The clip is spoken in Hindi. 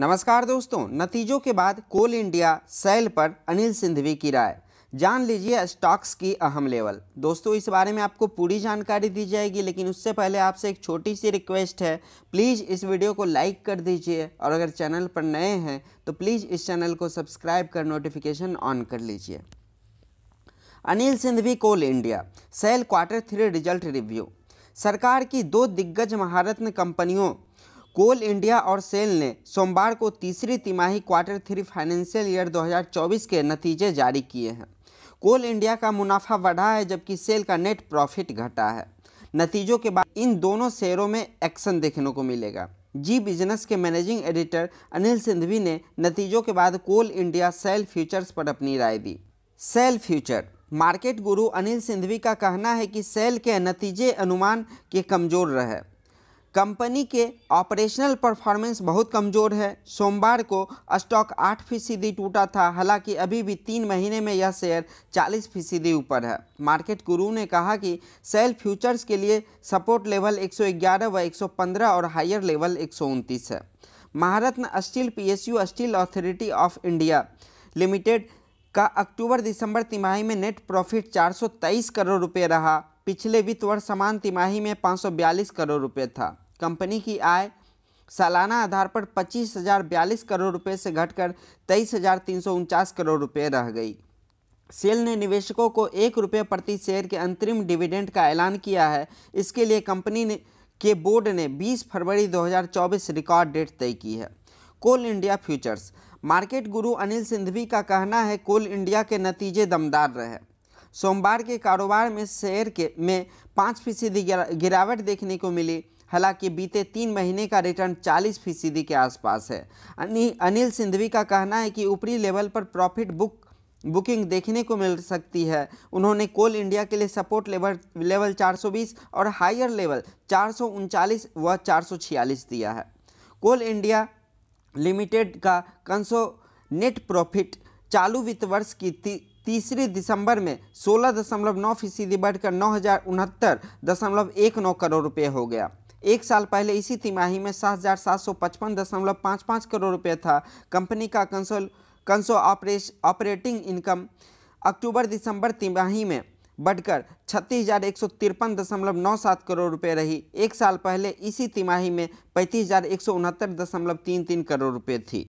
नमस्कार दोस्तों नतीजों के बाद कोल इंडिया सेल पर अनिल सिंधवी की राय जान लीजिए स्टॉक्स की अहम लेवल दोस्तों इस बारे में आपको पूरी जानकारी दी जाएगी लेकिन उससे पहले आपसे एक छोटी सी रिक्वेस्ट है प्लीज़ इस वीडियो को लाइक कर दीजिए और अगर चैनल पर नए हैं तो प्लीज़ इस चैनल को सब्सक्राइब कर नोटिफिकेशन ऑन कर लीजिए Anil Singhvi Coal India SAIL quarter three result review सरकार की दो दिग्गज महारत्न कंपनियों कोल इंडिया और सेल ने सोमवार को तीसरी तिमाही क्वार्टर थ्री फाइनेंशियल ईयर 2024 के नतीजे जारी किए हैं कोल इंडिया का मुनाफा बढ़ा है जबकि सेल का नेट प्रॉफिट घटा है नतीजों के बाद इन दोनों शेयरों में एक्शन देखने को मिलेगा जी बिजनेस के मैनेजिंग एडिटर अनिल सिंधवी ने नतीजों के बाद कोल इंडिया सेल फ्यूचर्स पर अपनी राय दी SAIL future market guru Anil Sindhvi का कहना है कि सेल के नतीजे अनुमान के कमज़ोर रहे कंपनी के ऑपरेशनल परफॉर्मेंस बहुत कमज़ोर है सोमवार को स्टॉक आठ फीसदी टूटा था हालांकि अभी भी तीन महीने में यह शेयर चालीस फीसदी ऊपर है मार्केट गुरु ने कहा कि सेल फ्यूचर्स के लिए सपोर्ट लेवल 111 व 115 और हायर लेवल एक है Maharatna steel PSU steel authority of India limited का अक्टूबर दिसंबर तिमाही में नेट प्रॉफिट चार करोड़ रुपये रहा पिछले वित्त वर्ष समान तिमाही में 542 करोड़ रुपये था कंपनी की आय सालाना आधार पर पच्चीस हजार बयालीस करोड़ रुपये से घटकर तेईस हजार तीन सौ उनचास करोड़ रुपये रह गई सेल ने निवेशकों को एक रुपये प्रति शेयर के अंतरिम डिविडेंड का ऐलान किया है इसके लिए कंपनी ने के बोर्ड ने 20 फरवरी 2024 रिकॉर्ड डेट तय की है कोल India futures market guru Anil Sindhvi का कहना है कोल इंडिया के नतीजे दमदार रहे सोमवार के कारोबार में शेयर के में पाँच फीसदी गिरावट देखने को मिली हालांकि बीते तीन महीने का रिटर्न 40 फीसदी के आसपास है अनिल सिंधवी का कहना है कि ऊपरी लेवल पर प्रॉफिट बुक बुकिंग देखने को मिल सकती है उन्होंने कोल इंडिया के लिए सपोर्ट लेवल लेवल 420 और हायर लेवल चार व चार दिया है कोल इंडिया लिमिटेड का कंसो नेट प्रॉफिट चालू वित्त वर्ष की तीसरी दिसंबर में सोलह दशमलव नौ फीसदी बढ़कर नौ हज़ार उनहत्तर दशमलव एक नौ करोड़ रुपये हो गया एक साल पहले इसी तिमाही में सात हज़ार सात सौ पचपन दशमलव पाँच पाँच करोड़ रुपये था कंपनी का consol conso operat operating income अक्टूबर दिसंबर तिमाही में बढ़कर छत्तीस हज़ार एक सौ तिरपन दशमलव नौ सात करोड़ रुपये रही एक साल पहले इसी तिमाही में पैंतीस हज़ार एक सौ उनहत्तर दशमलव तीन तीन करोड़ रुपये थी